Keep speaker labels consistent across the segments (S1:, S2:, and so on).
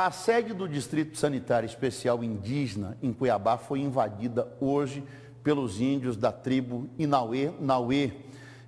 S1: A sede do Distrito Sanitário Especial Indígena em Cuiabá foi invadida hoje pelos índios da tribo Inauê Nauê.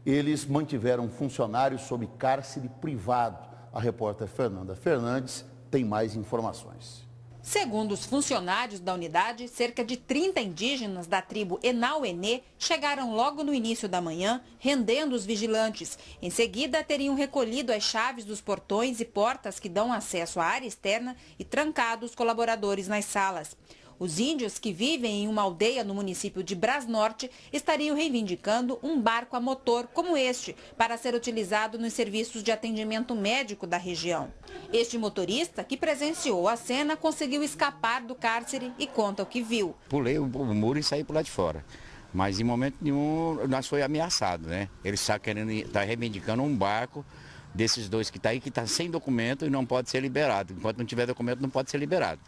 S1: Eles mantiveram funcionários sob cárcere privado. A repórter Fernanda Fernandes tem mais informações.
S2: Segundo os funcionários da unidade, cerca de 30 indígenas da tribo Enauenê chegaram logo no início da manhã, rendendo os vigilantes. Em seguida, teriam recolhido as chaves dos portões e portas que dão acesso à área externa e trancado os colaboradores nas salas. Os índios que vivem em uma aldeia no município de Brasnorte estariam reivindicando um barco a motor como este para ser utilizado nos serviços de atendimento médico da região. Este motorista, que presenciou a cena, conseguiu escapar do cárcere e conta o que viu.
S3: Pulei o muro e saí por lá de fora. Mas em momento nenhum nós foi ameaçado, né? Ele está querendo, está reivindicando um barco desses dois que está aí, que está sem documento e não pode ser liberado. Enquanto não tiver documento, não pode ser liberado.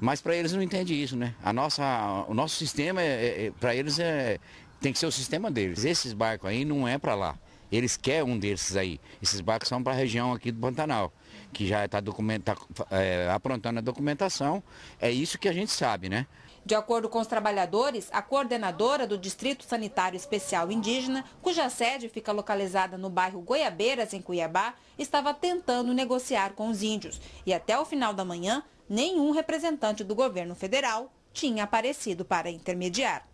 S3: Mas para eles não entende isso, né? A nossa, o nosso sistema, é, é, é para eles, é, tem que ser o sistema deles. Esses barcos aí não é para lá. Eles querem um desses aí. Esses barcos são para a região aqui do Pantanal, que já está tá, é, aprontando a documentação. É isso que a gente sabe, né?
S2: De acordo com os trabalhadores, a coordenadora do Distrito Sanitário Especial Indígena, cuja sede fica localizada no bairro Goiabeiras, em Cuiabá, estava tentando negociar com os índios. E até o final da manhã, nenhum representante do governo federal tinha aparecido para intermediar.